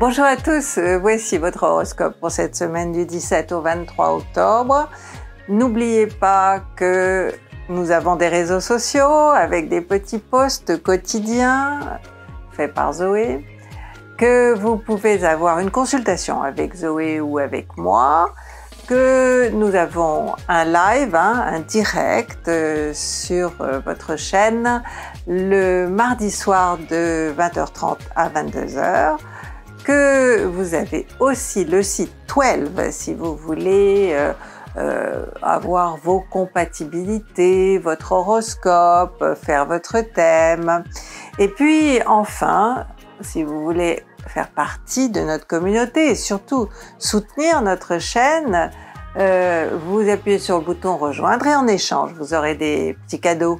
Bonjour à tous, euh, voici votre horoscope pour cette semaine du 17 au 23 octobre. N'oubliez pas que nous avons des réseaux sociaux avec des petits posts quotidiens faits par Zoé, que vous pouvez avoir une consultation avec Zoé ou avec moi, que nous avons un live, hein, un direct euh, sur euh, votre chaîne le mardi soir de 20h30 à 22h que vous avez aussi le site 12 si vous voulez euh, euh, avoir vos compatibilités, votre horoscope, euh, faire votre thème. Et puis enfin, si vous voulez faire partie de notre communauté et surtout soutenir notre chaîne, vous appuyez sur le bouton rejoindre et en échange, vous aurez des petits cadeaux.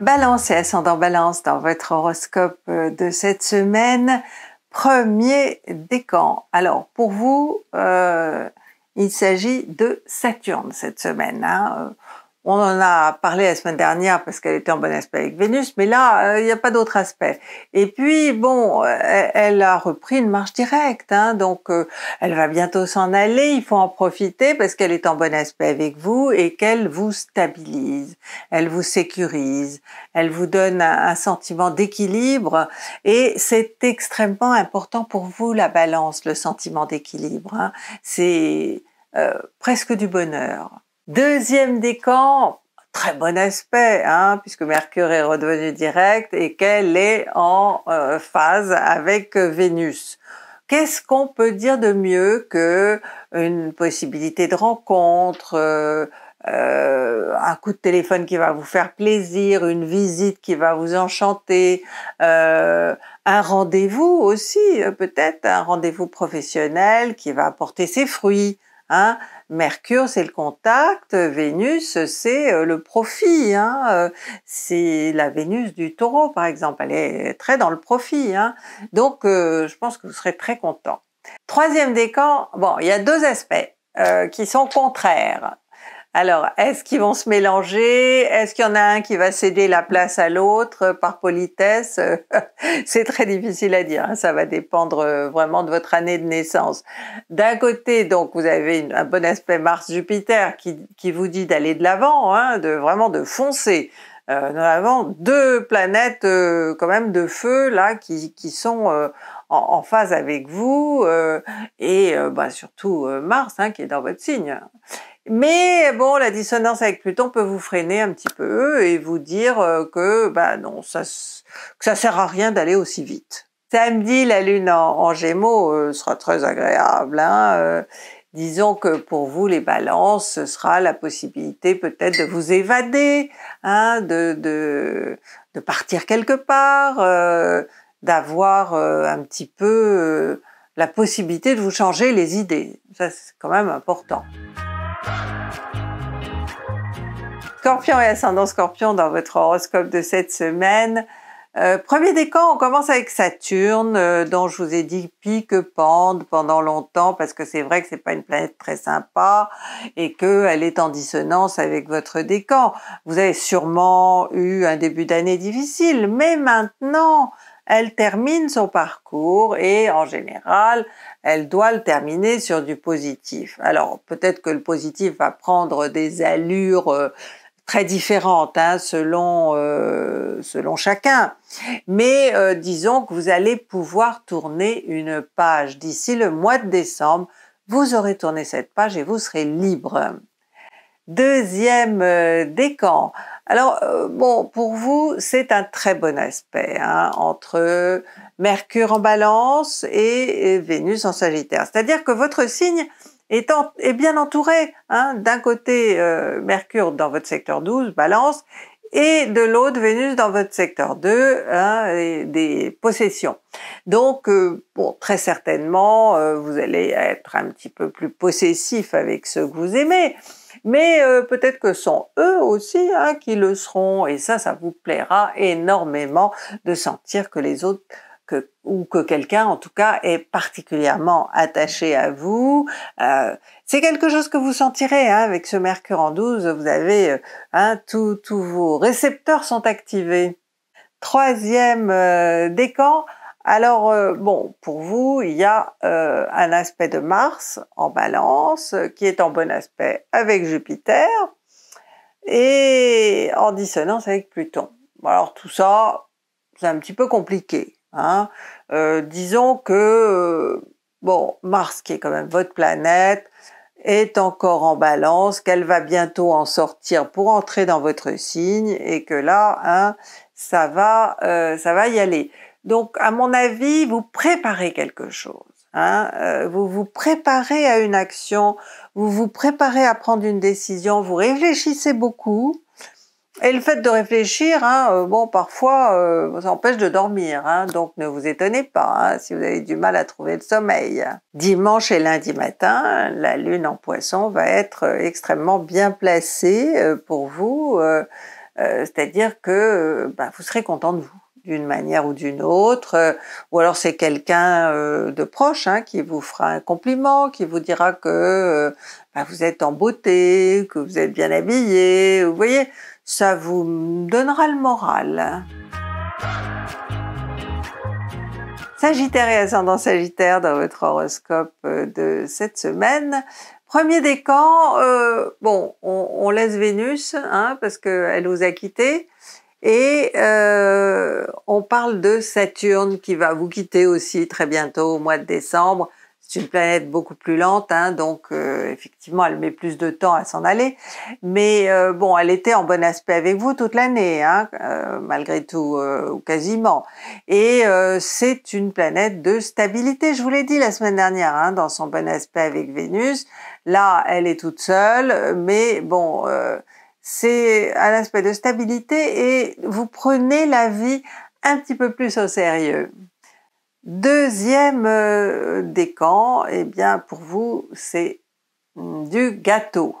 Balance et ascendant balance dans votre horoscope euh, de cette semaine, premier décan. Alors pour vous, euh, il s'agit de Saturne cette semaine. Hein. Euh, on en a parlé la semaine dernière parce qu'elle était en bon aspect avec Vénus, mais là, euh, il n'y a pas d'autre aspect. Et puis, bon, elle, a repris une marche directe, hein, donc euh, elle va bientôt s'en aller, il faut en profiter parce qu'elle est en bon aspect avec vous et qu'elle vous stabilise, elle vous sécurise, elle vous donne un, sentiment d'équilibre et c'est extrêmement important pour vous la balance, le sentiment d'équilibre. Hein. C'est euh, presque du bonheur. Deuxième décan, très bon aspect, hein, puisque Mercure est redevenu direct et qu'elle est en euh, phase avec euh, Vénus. Qu'est-ce qu'on peut dire de mieux que une possibilité de rencontre, euh, un coup de téléphone qui va vous faire plaisir, une visite qui va vous enchanter, un rendez-vous aussi peut-être, un rendez-vous professionnel qui va apporter ses fruits. Hein. Mercure, c'est le contact, Vénus, c'est euh, le profit. Hein. Euh, c'est la Vénus du taureau, par exemple, elle est très dans le profit. Hein, donc, euh, je pense que vous serez très content. Troisième décan, bon, il y a deux aspects qui sont contraires. Alors, est-ce qu'ils vont se mélanger Est-ce qu'il y en a un qui va céder la place à l'autre euh, par politesse C'est très difficile à dire, hein. ça va dépendre euh, vraiment de votre année de naissance. D'un côté, donc, vous avez un bon aspect Mars-Jupiter qui, vous dit d'aller de l'avant, hein, de vraiment de foncer. nous euh, avons deux planètes quand même de feu là qui, sont en, phase avec vous et bah, surtout Mars hein, qui est dans votre signe. Mais bon, la dissonance avec Pluton peut vous freiner un petit peu et vous dire euh, que bah non, ça sert à rien d'aller aussi vite. Samedi, la lune en, Gémeaux euh, sera très agréable. Hein, euh. disons que pour vous, les balances, ce sera la possibilité peut-être de vous évader, hein, de, partir quelque part, d'avoir un petit peu la possibilité de vous changer les idées. Ça, c'est quand même important. Scorpion et ascendant Scorpion dans votre horoscope de cette semaine. Euh, premier décan, on commence avec Saturne, euh, dont je vous ai dit pique pende pendant longtemps, parce que c'est vrai que c'est pas une planète très sympa et qu'elle est en dissonance avec votre décan. Vous avez sûrement eu un début d'année difficile, mais maintenant, elle termine son parcours et en général, elle doit le terminer sur du positif. Alors peut-être que le positif va prendre des allures euh, très différentes hein, selon, euh, selon chacun. Mais euh, disons que vous allez pouvoir tourner une page. D'ici le mois de décembre, vous aurez tourné cette page et vous serez libre. Deuxième euh, décan. Alors, euh, bon, pour vous, c'est un très bon aspect hein, entre Mercure en balance et, Vénus en Sagittaire. C'est-à-dire que votre signe est, bien entouré. Hein, d'un côté, euh, Mercure dans votre secteur 12, balance, et de l'autre, Vénus dans votre secteur 2, hein, des possessions. Donc, bon, très certainement, vous allez être un petit peu plus possessif avec ceux que vous aimez mais euh, peut-être que sont eux aussi hein, qui le seront, et ça, ça vous plaira énormément de sentir que les autres que, ou que quelqu'un en tout cas est particulièrement attaché à vous. Euh, c'est quelque chose que vous sentirez hein, avec ce Mercure en 12, vous avez euh, hein, tous vos récepteurs sont activés. Troisième euh, décan, alors, euh, bon, pour vous, il y a euh, un aspect de Mars en balance euh, qui est en bon aspect avec Jupiter et en dissonance avec Pluton. Alors tout ça, c'est un petit peu compliqué. Hein. disons que, bon, Mars, qui est quand même votre planète, est encore en balance, qu'elle va bientôt en sortir pour entrer dans votre signe et que là, hein, ça va, ça va y aller. Donc, à mon avis, vous préparez quelque chose. Hein. Euh, vous vous préparez à une action, vous vous préparez à prendre une décision, vous réfléchissez beaucoup. Et le fait de réfléchir, hein, euh, bon, parfois, euh, ça empêche de dormir. Hein. donc, ne vous étonnez pas si vous avez du mal à trouver le sommeil. Dimanche et lundi matin, la lune en poisson va être extrêmement bien placée pour vous. C'est-à-dire que bah, vous serez content de vous d'une manière ou d'une autre, euh, ou alors c'est quelqu'un euh, de proche hein, qui vous fera un compliment, qui vous dira que euh, bah, vous êtes en beauté, que vous êtes bien habillé, vous voyez, ça vous donnera le moral. Sagittaire et ascendant Sagittaire dans votre horoscope de cette semaine, Premier décan, bon, on, laisse Vénus, hein, parce qu'elle nous a quittés. Et euh, on parle de Saturne qui va vous quitter aussi très bientôt au mois de décembre. C'est une planète beaucoup plus lente, hein, donc euh, effectivement elle met plus de temps à s'en aller. Mais euh, bon, elle était en bon aspect avec vous toute l'année, hein, euh, malgré tout, ou quasiment. Et c'est une planète de stabilité, je vous l'ai dit la semaine dernière, hein, dans son bon aspect avec Vénus. Là, elle est toute seule, mais bon c'est un aspect de stabilité et vous prenez la vie un petit peu plus au sérieux. Deuxième euh, décan, et eh bien pour vous, c'est du gâteau.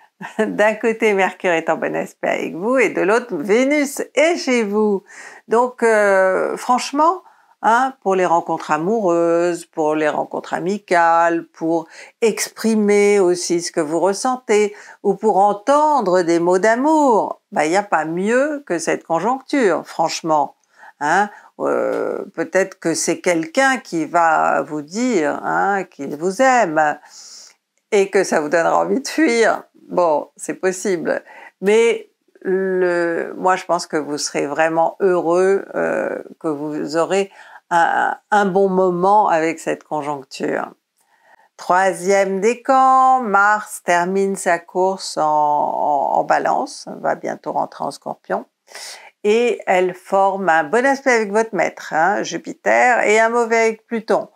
D'un côté, Mercure est en bon aspect avec vous et de l'autre, Vénus est chez vous. Donc euh, franchement, Hein, pour les rencontres amoureuses, pour les rencontres amicales, pour exprimer aussi ce que vous ressentez, ou pour entendre des mots d'amour. Ben, il n'y a pas mieux que cette conjoncture, franchement. Hein. Euh, peut-être que c'est quelqu'un qui va vous dire hein, qu'il vous aime et que ça vous donnera envie de fuir. Bon, c'est possible. Mais le, moi, je pense que vous serez vraiment heureux, euh, que vous aurez un, bon moment avec cette conjoncture. Troisième décan, Mars termine sa course en, balance, va bientôt rentrer en scorpion. Et elle forme un bon aspect avec votre maître, hein, Jupiter, et un mauvais avec Pluton.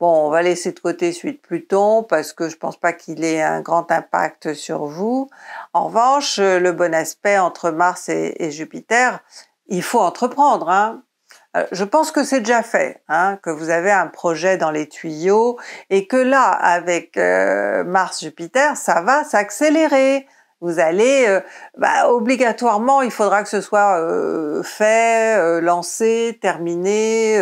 Bon, on va laisser de côté suite Pluton parce que je pense pas qu'il ait un grand impact sur vous. En revanche, le bon aspect entre Mars et, et Jupiter, il faut entreprendre. Hein. Euh, je pense que c'est déjà fait, hein, que vous avez un projet dans les tuyaux et que là, avec euh, Mars-Jupiter, ça va s'accélérer. Vous allez, euh, bah, obligatoirement, il faudra que ce soit fait, lancé, terminé,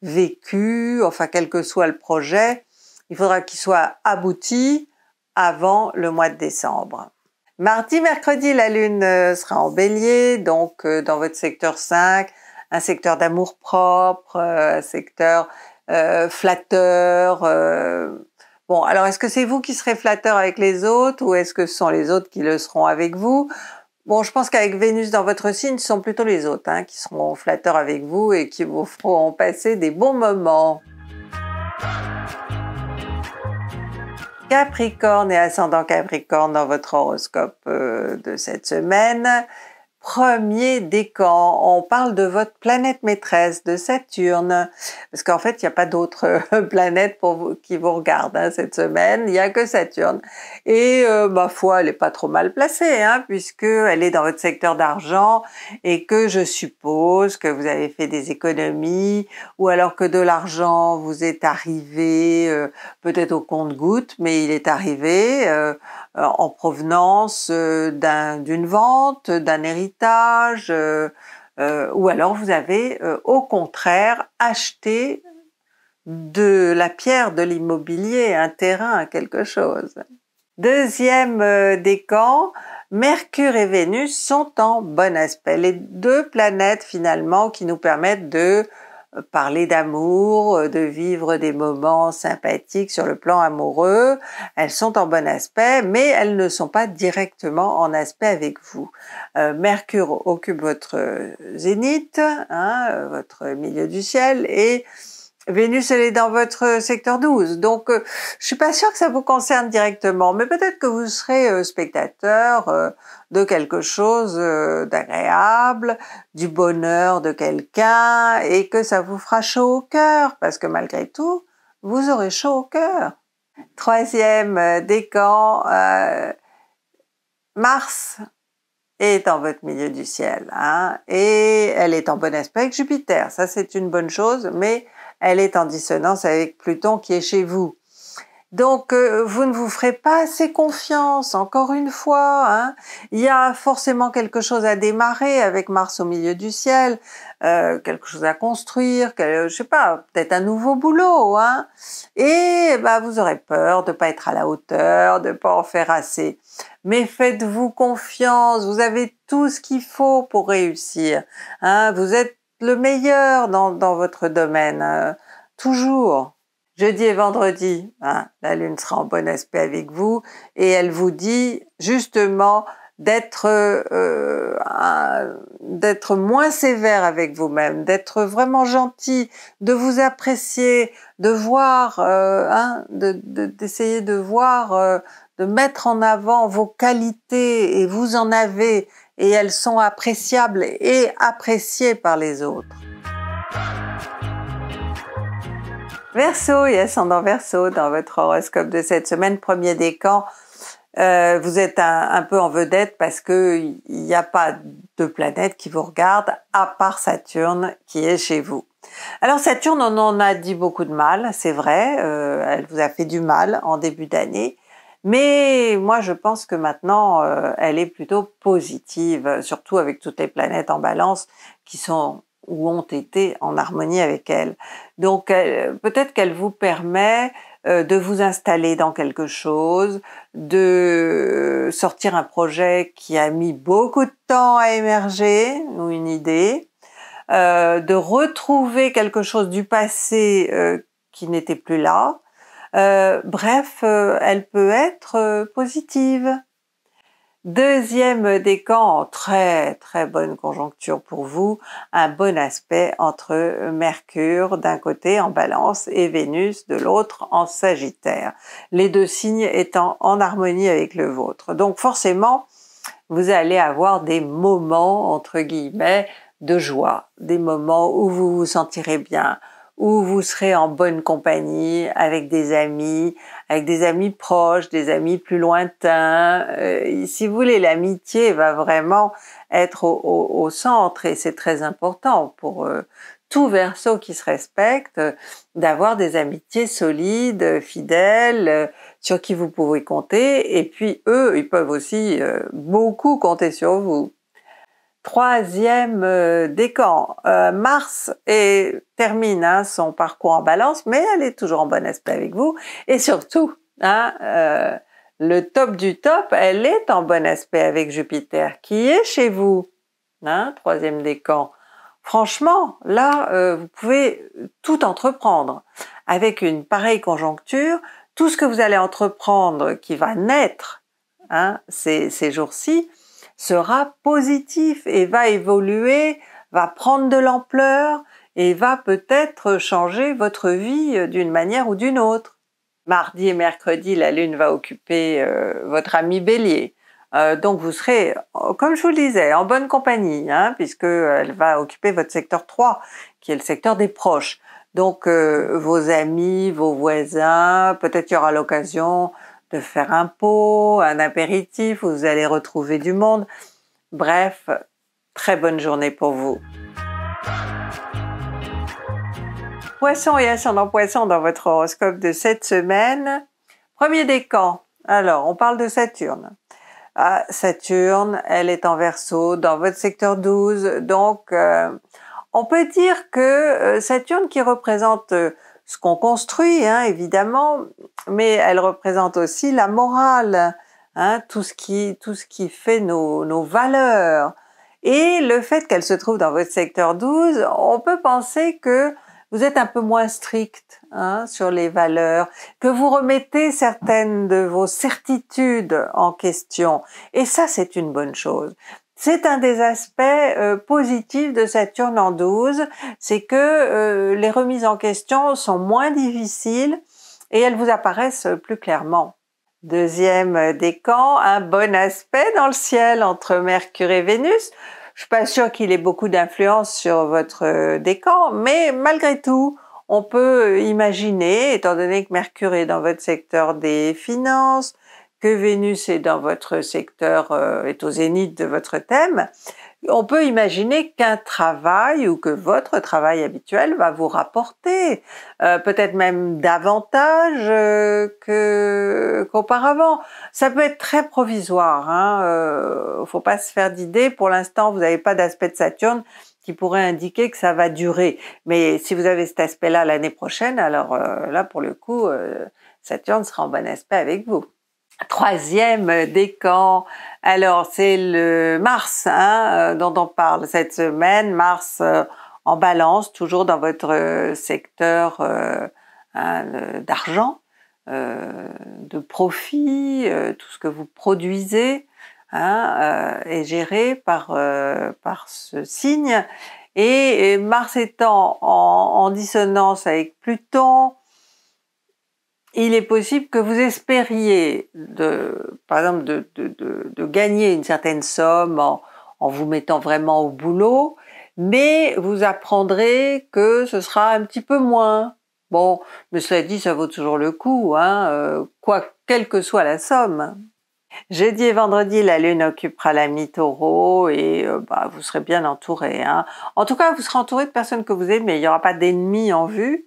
vécu, enfin quel que soit le projet, il faudra qu'il soit abouti avant le mois de décembre. Mardi, mercredi, la Lune sera en bélier, donc dans votre secteur 5, un secteur d'amour propre, euh, un secteur euh, flatteur. Euh. Bon, alors est-ce que c'est vous qui serez flatteur avec les autres ou est-ce que ce sont les autres qui le seront avec vous Bon, je pense qu'avec Vénus dans votre signe, ce sont plutôt les autres hein, qui seront flatteurs avec vous et qui vous feront passer des bons moments. Capricorne et ascendant Capricorne dans votre horoscope de cette semaine premier décan, on parle de votre planète maîtresse, de Saturne, parce qu'en fait, il n'y a pas d'autres euh, planètes pour vous, qui vous regardent hein, cette semaine, il n'y a que Saturne. Et euh, ma foi, elle n'est pas trop mal placée, hein, puisqu'elle est dans votre secteur d'argent et que je suppose que vous avez fait des économies ou alors que de l'argent vous est arrivé euh, peut-être au compte-goutte, mais il est arrivé. Euh, euh, en provenance euh, d'une vente, d'un héritage, euh, ou alors vous avez au contraire acheté de la pierre, de l'immobilier, un terrain, quelque chose. Deuxième décan, Mercure et Vénus sont en bon aspect, les deux planètes finalement qui nous permettent de parler d'amour, euh, de vivre des moments sympathiques sur le plan amoureux. Elles sont en bon aspect, mais elles ne sont pas directement en aspect avec vous. Euh, Mercure occupe votre euh, zénith, hein, votre milieu du ciel, et Vénus, elle est dans votre euh, secteur 12, donc euh, je suis pas sûre que ça vous concerne directement, mais peut-être que vous serez euh, spectateur de quelque chose d'agréable, du bonheur de quelqu'un, et que ça vous fera chaud au cœur, parce que malgré tout, vous aurez chaud au cœur. Troisième décan, Mars est en votre milieu du ciel, hein, et elle est en bon aspect avec Jupiter, ça c'est une bonne chose, mais elle est en dissonance avec Pluton qui est chez vous. Donc, euh, vous ne vous ferez pas assez confiance, encore une fois. Hein. Il y a forcément quelque chose à démarrer avec Mars au milieu du ciel, euh, quelque chose à construire, euh, je sais pas, peut-être un nouveau boulot. Hein. Et bah, vous aurez peur de ne pas être à la hauteur, de ne pas en faire assez. Mais faites-vous confiance, vous avez tout ce qu'il faut pour réussir. Hein. Vous êtes le meilleur dans, votre domaine, euh, toujours. Jeudi et vendredi, hein, la Lune sera en bon aspect avec vous et elle vous dit justement d'être euh, d'être moins sévère avec vous-même, d'être vraiment gentil, de vous apprécier, de voir, euh, hein, d'essayer de, voir, de mettre en avant vos qualités et vous en avez et elles sont appréciables et appréciées par les autres. Verseau et ascendant Verseau dans votre horoscope de cette semaine, premier décan, euh, vous êtes un, peu en vedette parce qu'il n'y a pas de planète qui vous regarde à part Saturne qui est chez vous. Alors Saturne, on en a dit beaucoup de mal, c'est vrai, euh, elle vous a fait du mal en début d'année, mais moi, je pense que maintenant, euh, elle est plutôt positive, surtout avec toutes les planètes en balance qui sont ou ont été en harmonie avec elle. Donc, peut-être qu'elle vous permet euh, de vous installer dans quelque chose, de sortir un projet qui a mis beaucoup de temps à émerger, ou une idée, euh, de retrouver quelque chose du passé qui n'était plus là, euh, bref, euh, elle peut être euh, positive. Deuxième décan, très très bonne conjoncture pour vous, un bon aspect entre Mercure d'un côté en balance et Vénus de l'autre en Sagittaire, les deux signes étant en harmonie avec le vôtre. Donc forcément, vous allez avoir des moments, entre guillemets, de joie, des moments où vous vous sentirez bien, où vous serez en bonne compagnie avec des amis, avec des amis proches, des amis plus lointains. Euh, si vous voulez, l'amitié va vraiment être au, centre et c'est très important pour euh, tout verso qui se respecte d'avoir des amitiés solides, fidèles, sur qui vous pouvez compter. Et puis eux, ils peuvent aussi euh, beaucoup compter sur vous troisième e décan. Euh, Mars termine hein, son parcours en balance, mais elle est toujours en bon aspect avec vous. Et surtout, hein, euh, le top du top, elle est en bon aspect avec Jupiter, qui est chez vous, hein, troisième décan. Franchement, là, vous pouvez tout entreprendre. Avec une pareille conjoncture, tout ce que vous allez entreprendre qui va naître ces jours-ci, sera positif et va évoluer, va prendre de l'ampleur et va peut-être changer votre vie euh, d'une manière ou d'une autre. Mardi et mercredi, la Lune va occuper euh, votre ami Bélier. Euh, donc vous serez, comme je vous le disais, en bonne compagnie, hein, puisqu'elle va occuper votre secteur 3, qui est le secteur des proches. Donc vos amis, vos voisins, peut-être y aura l'occasion de faire un pot, un apéritif vous allez retrouver du monde. Bref, très bonne journée pour vous. Poisson et ascendant poisson dans votre horoscope de cette semaine. Premier décan. Alors, on parle de Saturne. Ah, Saturne, elle est en verso dans votre secteur 12. Donc, euh, on peut dire que euh, Saturne qui représente euh, ce qu'on construit, hein, évidemment, mais elle représente aussi la morale, hein, tout, ce qui, tout ce qui fait nos, nos valeurs. Et le fait qu'elle se trouve dans votre secteur 12, on peut penser que vous êtes un peu moins strict hein, sur les valeurs, que vous remettez certaines de vos certitudes en question. Et ça, c'est une bonne chose. C'est un des aspects euh, positifs de Saturne en 12, c'est que euh, les remises en question sont moins difficiles et elles vous apparaissent plus clairement. Deuxième décan, un bon aspect dans le ciel entre Mercure et Vénus. Je ne suis pas sûre qu'il ait beaucoup d'influence sur votre décan, mais malgré tout, on peut imaginer, étant donné que Mercure est dans votre secteur des finances, que Vénus est dans votre secteur, euh, est au zénith de votre thème, on peut imaginer qu'un travail ou que votre travail habituel va vous rapporter, euh, peut-être même davantage euh, qu'auparavant. Ça peut être très provisoire, il hein, ne euh, faut pas se faire d'idées. Pour l'instant, vous n'avez pas d'aspect de Saturne qui pourrait indiquer que ça va durer. Mais si vous avez cet aspect-là l'année prochaine, alors là, pour le coup, Saturne sera en bon aspect avec vous troisième décan. Alors, c'est le Mars hein, euh, dont on parle cette semaine. Mars euh, en balance, toujours dans votre secteur euh, hein, d'argent, de profit, tout ce que vous produisez hein, est géré par, par ce signe. Et, Mars étant en, dissonance avec Pluton, il est possible que vous espériez, de, par exemple, de, gagner une certaine somme en, vous mettant vraiment au boulot, mais vous apprendrez que ce sera un petit peu moins. Bon, mais cela dit, ça vaut toujours le coup, hein, euh, quoi, quelle que soit la somme. Jeudi et vendredi, la Lune occupera la mi-taureau et euh, bah, vous serez bien entouré. Hein. En tout cas, vous serez entouré de personnes que vous aimez. Il n'y aura pas d'ennemis en vue.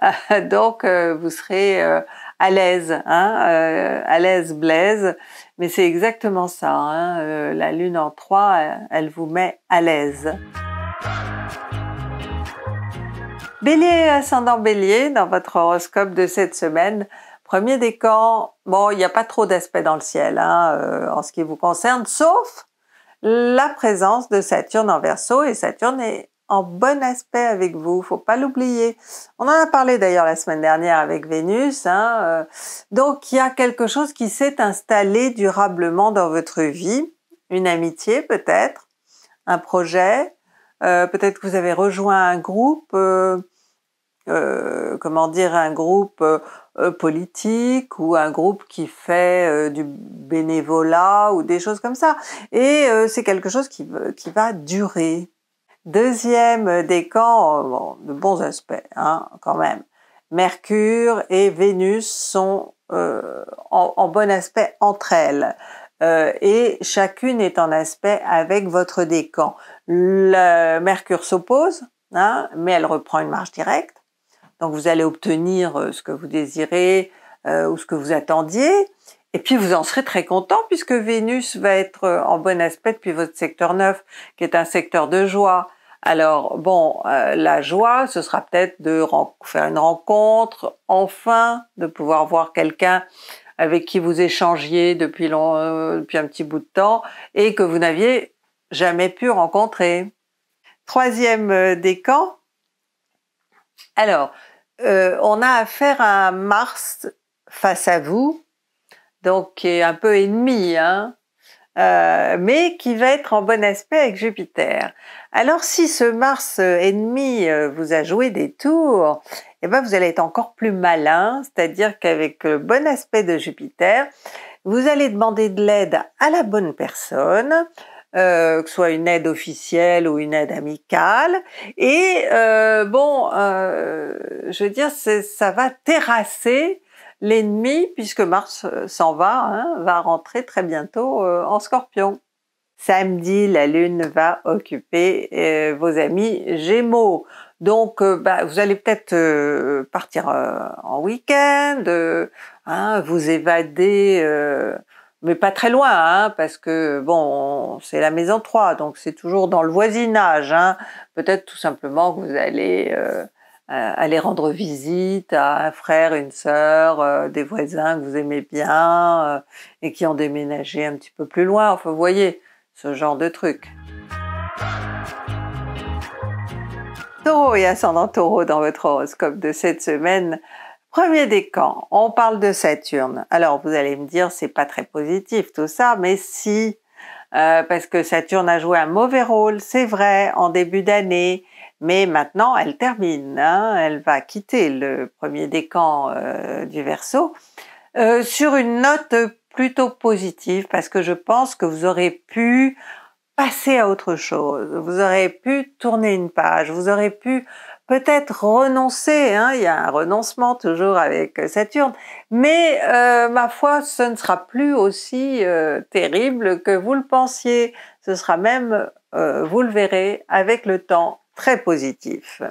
donc, euh, vous serez euh, à l'aise, hein, à l'aise, blaise. Mais c'est exactement ça. Hein, la Lune en 3, elle vous met à l'aise. Bélier ascendant bélier, dans votre horoscope de cette semaine, Premier décan, bon, il n'y a pas trop d'aspects dans le ciel hein, euh, en ce qui vous concerne, sauf la présence de Saturne en verso et Saturne est en bon aspect avec vous, faut pas l'oublier. On en a parlé d'ailleurs la semaine dernière avec Vénus. Hein, euh, donc il y a quelque chose qui s'est installé durablement dans votre vie, une amitié peut-être, un projet, euh, peut-être que vous avez rejoint un groupe, comment dire, un groupe euh, politique ou un groupe qui fait euh, du bénévolat ou des choses comme ça. Et euh, c'est quelque chose qui, qui va durer. Deuxième décan, de bons aspects hein, quand même. Mercure et Vénus sont en, bon aspect entre elles. et chacune est en aspect avec votre décan. Mercure s'oppose, hein, mais elle reprend une marche directe. Donc vous allez obtenir euh, ce que vous désirez euh, ou ce que vous attendiez. Et puis vous en serez très content puisque Vénus va être euh, en bon aspect depuis votre secteur 9, qui est un secteur de joie. Alors bon, la joie, ce sera peut-être de faire une rencontre, enfin, de pouvoir voir quelqu'un avec qui vous échangiez depuis, depuis un petit bout de temps et que vous n'aviez jamais pu rencontrer. Troisième décan, alors, euh, on a affaire à un Mars face à vous, donc qui est un peu ennemi, hein, euh, mais qui va être en bon aspect avec Jupiter. Alors si ce Mars ennemi euh, vous a joué des tours, eh ben vous allez être encore plus malin, c'est-à-dire qu'avec le bon aspect de Jupiter, vous allez demander de l'aide à la bonne personne, euh, que ce soit une aide officielle ou une aide amicale. Et euh, bon, euh, je veux dire, ça va terrasser l'ennemi puisque Mars s'en va, hein, va rentrer très bientôt en Scorpion. Samedi, la Lune va occuper vos amis Gémeaux. Donc, bah, vous allez peut-être partir en week-end, hein, vous évader mais pas très loin, hein, parce que bon, c'est la maison 3, donc c'est toujours dans le voisinage. Hein. Peut-être tout simplement que vous allez euh, euh, aller rendre visite à un frère, une sœur, euh, des voisins que vous aimez bien et qui ont déménagé un petit peu plus loin. Enfin, vous voyez, ce genre de truc. Taureau et ascendant taureau dans votre horoscope de cette semaine. Premier décan, on parle de Saturne. Alors vous allez me dire c'est pas très positif tout ça, mais si euh, parce que Saturne a joué un mauvais rôle, c'est vrai, en début d'année, mais maintenant elle termine, hein. elle va quitter le premier décan euh, du verso, euh, sur une note plutôt positive parce que je pense que vous aurez pu passer à autre chose, vous aurez pu tourner une page, vous aurez pu peut-être renoncer, hein, il y a un renoncement toujours avec euh, Saturne, mais euh, ma foi, ce ne sera plus aussi euh, terrible que vous le pensiez, ce sera même, vous le verrez, avec le temps, très positif.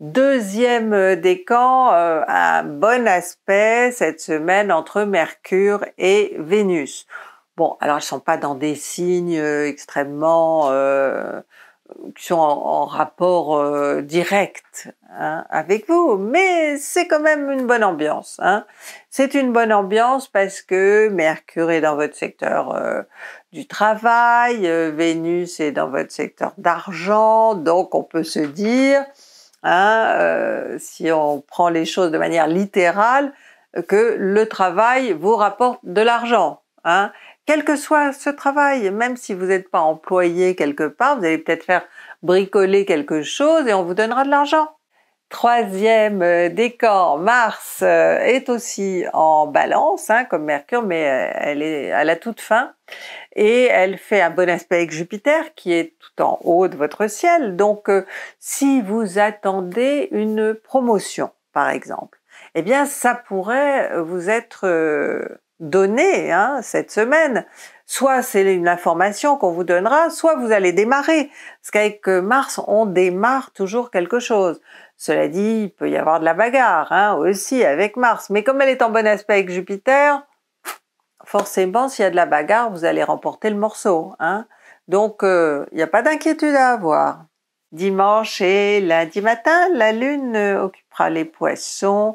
Deuxième décan, un bon aspect cette semaine entre Mercure et Vénus. Bon, alors ils ne sont pas dans des signes extrêmement qui sont en, rapport euh, direct hein, avec vous, mais c'est quand même une bonne ambiance. Hein. C'est une bonne ambiance parce que Mercure est dans votre secteur euh, du travail, euh, Vénus est dans votre secteur d'argent, donc on peut se dire, hein, si on prend les choses de manière littérale, que le travail vous rapporte de l'argent. Hein, quel que soit ce travail, même si vous n'êtes pas employé quelque part, vous allez peut-être faire bricoler quelque chose et on vous donnera de l'argent. Troisième euh, décor, Mars euh, est aussi en balance, hein, comme Mercure, mais euh, elle est à la toute fin. Et elle fait un bon aspect avec Jupiter, qui est tout en haut de votre ciel. Donc, si vous attendez une promotion, par exemple, eh bien, ça pourrait vous être donner hein, cette semaine. Soit c'est une information qu'on vous donnera, soit vous allez démarrer. Parce qu'avec euh, Mars, on démarre toujours quelque chose. Cela dit, il peut y avoir de la bagarre hein, aussi avec Mars. Mais comme elle est en bon aspect avec Jupiter, forcément, s'il y a de la bagarre, vous allez remporter le morceau. Hein. Donc, euh, il n'y a pas d'inquiétude à avoir. Dimanche et lundi matin, la Lune occupera les poissons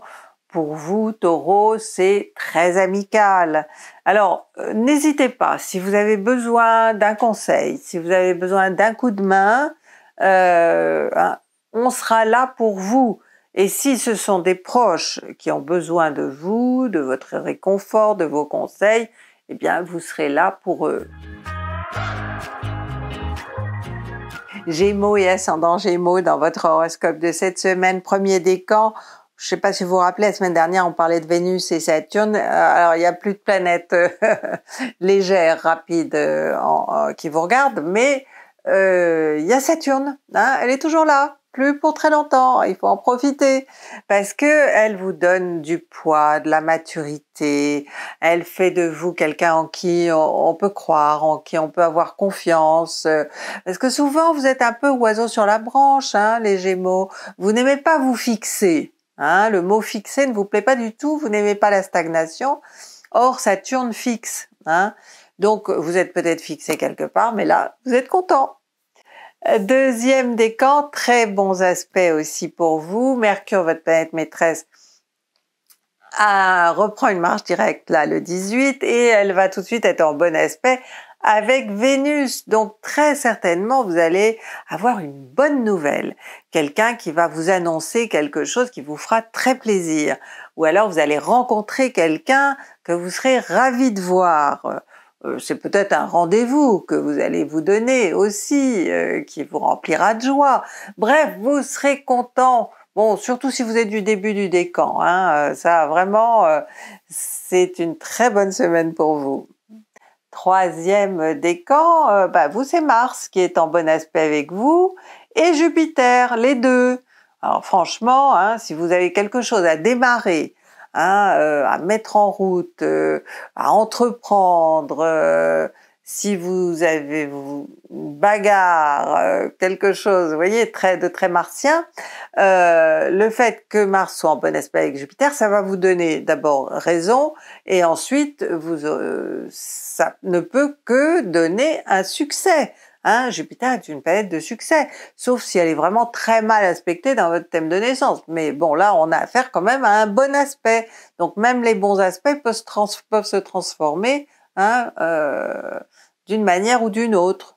pour vous, taureau, c'est très amical. Alors, euh, n'hésitez pas, si vous avez besoin d'un conseil, si vous avez besoin d'un coup de main, euh, hein, on sera là pour vous. Et si ce sont des proches qui ont besoin de vous, de votre réconfort, de vos conseils, eh bien vous serez là pour eux. Gémeaux et ascendant Gémeaux dans votre horoscope de cette semaine, premier décan, je sais pas si vous vous rappelez, la semaine dernière, on parlait de Vénus et Saturne. Euh, alors, il n'y a plus de planètes euh, légères, rapides, euh, qui vous regardent, mais il y a Saturne. Hein, elle est toujours là, plus pour très longtemps. Il faut en profiter parce que elle vous donne du poids, de la maturité. Elle fait de vous quelqu'un en qui on, peut croire, en qui on peut avoir confiance. Parce que souvent, vous êtes un peu oiseau sur la branche, hein, les Gémeaux. Vous n'aimez pas vous fixer. Hein, le mot fixé ne vous plaît pas du tout, vous n'aimez pas la stagnation. Or, Saturne fixe. Hein. Donc, vous êtes peut-être fixé quelque part, mais là, vous êtes content. Deuxième décan, très bons aspects aussi pour vous. Mercure, votre planète maîtresse, reprend une marche directe là le 18 et elle va tout de suite être en bon aspect avec Vénus. Donc très certainement, vous allez avoir une bonne nouvelle, quelqu'un qui va vous annoncer quelque chose qui vous fera très plaisir. Ou alors vous allez rencontrer quelqu'un que vous serez ravi de voir. Euh, c'est peut-être un rendez-vous que vous allez vous donner aussi, euh, qui vous remplira de joie. Bref, vous serez content. Bon, surtout si vous êtes du début du décan, hein, euh, ça vraiment, c'est une très bonne semaine pour vous. Troisième décan, euh, bah, vous c'est Mars qui est en bon aspect avec vous et Jupiter, les deux. Alors franchement, hein, si vous avez quelque chose à démarrer, hein, euh, à mettre en route, euh, à entreprendre, si vous avez vous, bagarre, euh, quelque chose, vous voyez, très, de très martien, euh, le fait que Mars soit en bon aspect avec Jupiter, ça va vous donner d'abord raison, et ensuite, vous, euh, ça ne peut que donner un succès. Hein, Jupiter est une planète de succès, sauf si elle est vraiment très mal aspectée dans votre thème de naissance. Mais bon, là, on a affaire quand même à un bon aspect. Donc même les bons aspects peuvent se transformer Hein, euh, d'une manière ou d'une autre.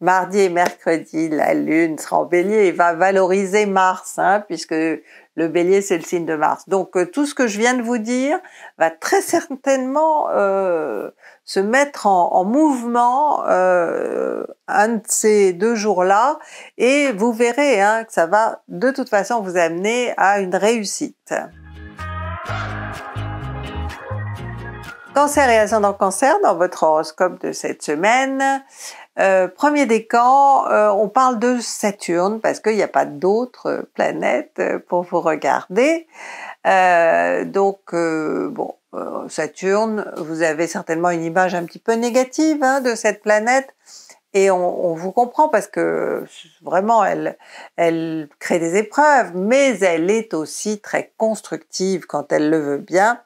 Mardi et mercredi, la Lune sera en bélier et va valoriser Mars, hein, puisque le bélier, c'est le signe de Mars. Donc euh, tout ce que je viens de vous dire va très certainement euh, se mettre en, mouvement un de ces deux jours-là et vous verrez hein, que ça va de toute façon vous amener à une réussite. Cancer et ascendant cancer dans votre horoscope de cette semaine. Euh, premier décan, euh, on parle de Saturne parce qu'il n'y a pas d'autres planètes euh, pour vous regarder. donc, bon, Saturne, vous avez certainement une image un petit peu négative hein, de cette planète. Et on, vous comprend parce que vraiment, elle crée des épreuves, mais elle est aussi très constructive quand elle le veut bien.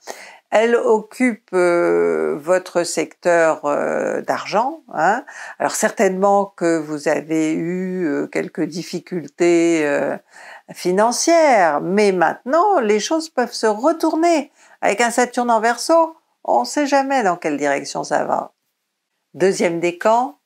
Elle occupe euh, votre secteur euh, d'argent. Hein. Alors certainement que vous avez eu euh, quelques difficultés financières, mais maintenant les choses peuvent se retourner. Avec un Saturne en verso, on ne sait jamais dans quelle direction ça va. Deuxième décan,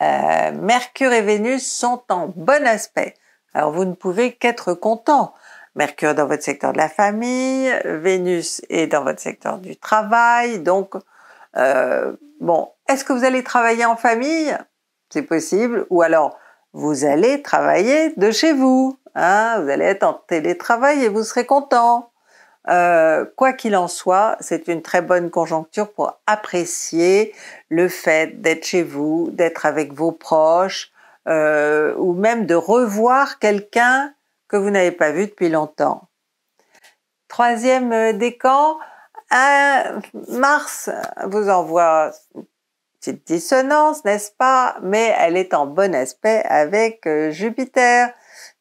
Mercure et Vénus sont en bon aspect. Alors vous ne pouvez qu'être content Mercure dans votre secteur de la famille, Vénus est dans votre secteur du travail. Donc, euh, bon, est-ce que vous allez travailler en famille C'est possible. Ou alors, vous allez travailler de chez vous. Hein vous allez être en télétravail et vous serez content. Euh, quoi qu'il en soit, c'est une très bonne conjoncture pour apprécier le fait d'être chez vous, d'être avec vos proches, euh, ou même de revoir quelqu'un que vous n'avez pas vu depuis longtemps. Troisième euh, décan, Mars vous envoie une petite dissonance, n'est-ce pas Mais elle est en bon aspect avec euh, Jupiter,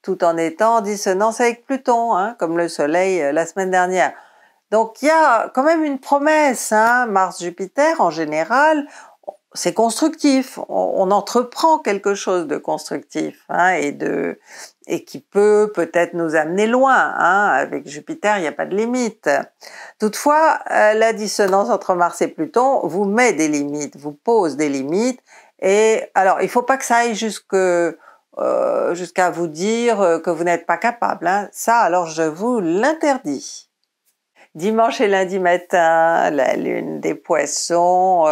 tout en étant en dissonance avec Pluton, hein, comme le Soleil euh, la semaine dernière. Donc il y a quand même une promesse, hein, Mars-Jupiter en général, c'est constructif, on, entreprend quelque chose de constructif hein, et, de, et qui peut peut-être nous amener loin. Hein. Avec Jupiter, il n'y a pas de limite. Toutefois, euh, la dissonance entre Mars et Pluton vous met des limites, vous pose des limites. Et alors, il ne faut pas que ça aille euh, jusqu'à vous dire euh, que vous n'êtes pas capable. Hein. Ça, alors, je vous l'interdis. Dimanche et lundi matin, la lune des poissons,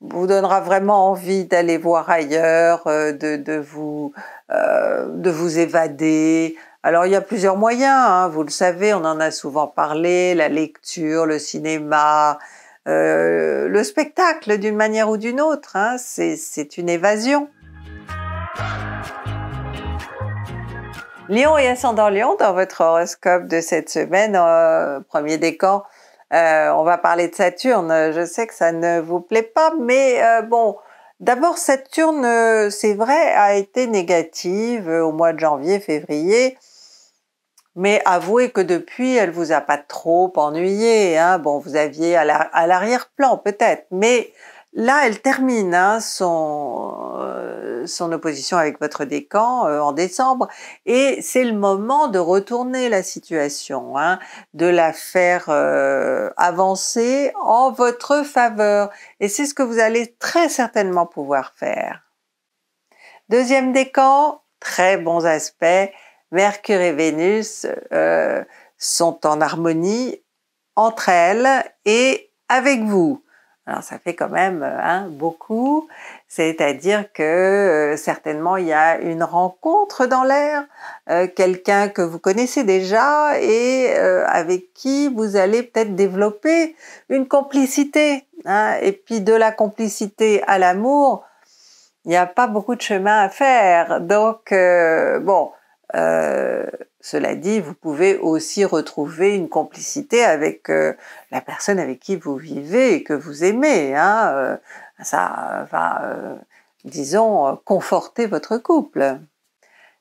vous donnera vraiment envie d'aller voir ailleurs, euh, de, vous, euh, de vous évader. Alors il y a plusieurs moyens, hein, vous le savez, on en a souvent parlé, la lecture, le cinéma, euh, le spectacle d'une manière ou d'une autre, hein, c'est une évasion. Lion et ascendant Lion, dans votre horoscope de cette semaine, euh, premier décan, euh, on va parler de Saturne, je sais que ça ne vous plaît pas, mais euh, bon, d'abord Saturne, c'est vrai, a été négative au mois de janvier, février, mais avouez que depuis, elle vous a pas trop ennuyé, hein. bon, vous aviez à l'arrière-plan peut-être, mais Là, elle termine hein, euh, son, opposition avec votre décan euh, en décembre et c'est le moment de retourner la situation, hein, de la faire euh, avancer en votre faveur. Et c'est ce que vous allez très certainement pouvoir faire. Deuxième décan, très bons aspects. Mercure et Vénus sont en harmonie entre elles et avec vous. Alors ça fait quand même euh, hein, beaucoup, c'est-à-dire que euh, certainement il y a une rencontre dans l'air, euh, quelqu'un que vous connaissez déjà et avec qui vous allez peut-être développer une complicité. Hein, et puis de la complicité à l'amour, il n'y a pas beaucoup de chemin à faire. Donc bon, cela dit, vous pouvez aussi retrouver une complicité avec euh, la personne avec qui vous vivez et que vous aimez. Hein, euh, ça va, euh, disons, conforter votre couple.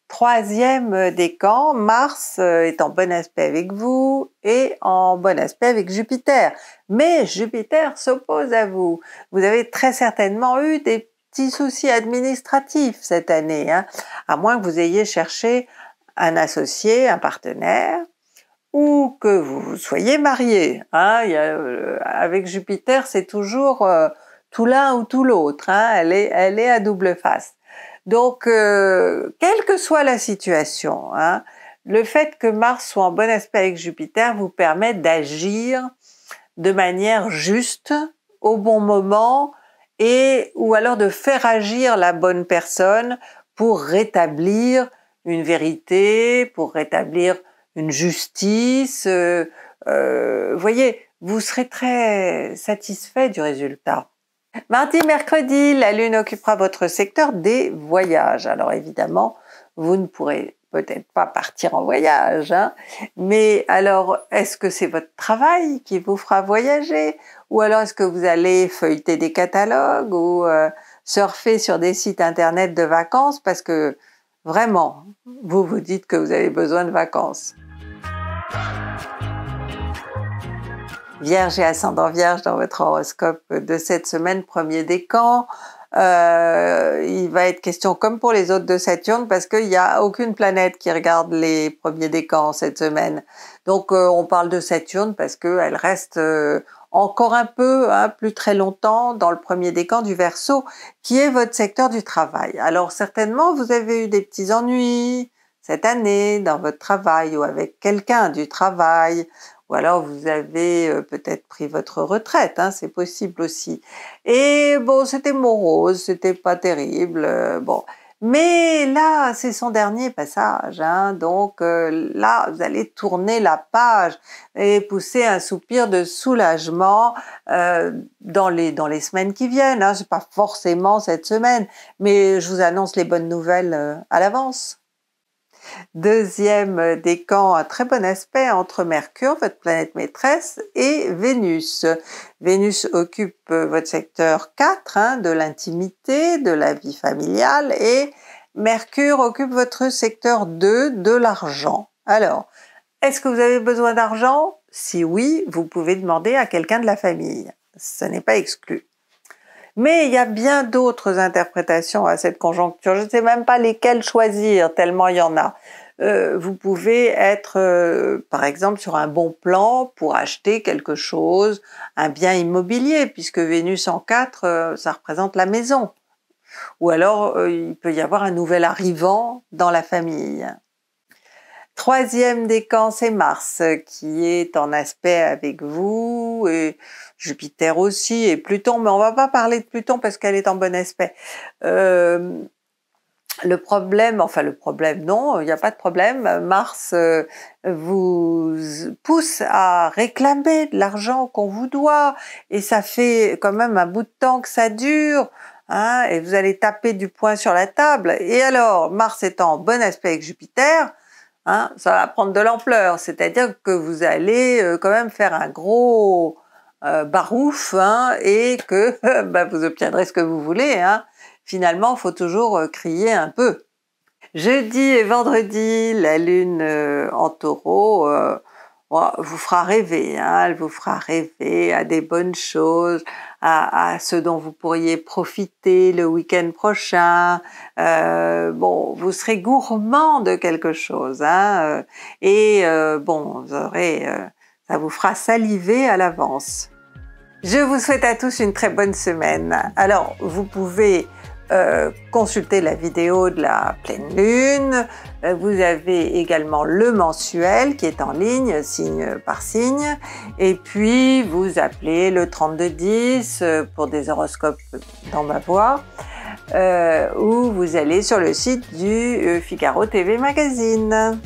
Troisième décan, Mars est en bon aspect avec vous et en bon aspect avec Jupiter. Mais Jupiter s'oppose à vous. Vous avez très certainement eu des petits soucis administratifs cette année, hein, à moins que vous ayez cherché un associé, un partenaire, ou que vous soyez marié. Hein. Euh, avec Jupiter, c'est toujours euh, tout l'un ou tout l'autre. Hein. elle, est, à double face. Donc, euh, quelle que soit la situation, hein, le fait que Mars soit en bon aspect avec Jupiter vous permet d'agir de manière juste, au bon moment, et ou alors de faire agir la bonne personne pour rétablir une vérité, pour rétablir une justice. Euh, euh, voyez, vous serez très satisfait du résultat. Mardi, mercredi, la Lune occupera votre secteur des voyages. Alors évidemment, vous ne pourrez peut-être pas partir en voyage, hein. mais alors est-ce que c'est votre travail qui vous fera voyager Ou alors est-ce que vous allez feuilleter des catalogues ou euh, surfer sur des sites internet de vacances parce que Vraiment, vous vous dites que vous avez besoin de vacances. Vierge et ascendant Vierge dans votre horoscope de cette semaine, premier décan. Euh, il va être question, comme pour les autres de Saturne, parce qu'il n'y a aucune planète qui regarde les premiers décans cette semaine. Donc euh, on parle de Saturne parce qu'elle reste, euh, encore un peu, hein, plus très longtemps, dans le premier décan du verso, qui est votre secteur du travail. Alors certainement, vous avez eu des petits ennuis cette année dans votre travail ou avec quelqu'un du travail, ou alors vous avez euh, peut-être pris votre retraite, hein, c'est possible aussi. Et bon, c'était morose, c'était pas terrible, euh, bon. Mais là, c'est son dernier passage, hein. donc euh, là, vous allez tourner la page et pousser un soupir de soulagement euh, dans, les, dans les semaines qui viennent. Hein, c'est pas forcément cette semaine, mais je vous annonce les bonnes nouvelles euh, à l'avance. Deuxième euh, décan, à très bon aspect entre Mercure, votre planète maîtresse, et Vénus. Vénus occupe euh, votre secteur 4 hein, de l'intimité, de la vie familiale, et Mercure occupe votre secteur 2 de l'argent. Alors, est-ce que vous avez besoin d'argent Si oui, vous pouvez demander à quelqu'un de la famille. Ce n'est pas exclu. Mais il y a bien d'autres interprétations à cette conjoncture. Je ne sais même pas lesquelles choisir, tellement il y en a. Euh, vous pouvez être, euh, par exemple, sur un bon plan pour acheter quelque chose, un bien immobilier, puisque Vénus en 4, euh, ça représente la maison. Ou alors, il peut y avoir un nouvel arrivant dans la famille. Troisième décan, c'est Mars euh, qui est en aspect avec vous, et Jupiter aussi, et Pluton, mais on va pas parler de Pluton parce qu'elle est en bon aspect. Euh, le problème, enfin le problème, non, il n'y a pas de problème. Mars euh, vous pousse à réclamer de l'argent qu'on vous doit, et ça fait quand même un bout de temps que ça dure. Hein, et vous allez taper du poing sur la table. Et alors, Mars est en bon aspect avec Jupiter, Hein, ça va prendre de l'ampleur. C'est-à-dire que vous allez euh, quand même faire un gros euh, barouf hein, et que bah, vous obtiendrez ce que vous voulez. Hein. Finalement, il faut toujours euh, crier un peu. Jeudi et vendredi, la lune en taureau Oh, vous fera rêver, hein. elle vous fera rêver à des bonnes choses, à, ce dont vous pourriez profiter le week-end prochain. Euh, bon, vous serez gourmand de quelque chose, hein. euh, et euh, bon, vous aurez, ça vous fera saliver à l'avance. Je vous souhaite à tous une très bonne semaine. Alors, vous pouvez euh, consultez la vidéo de la pleine lune. Euh, vous avez également le mensuel qui est en ligne, signe par signe. Et puis, vous appelez le 3210 euh, pour des horoscopes dans ma voix. ou vous allez sur le site du Figaro TV Magazine.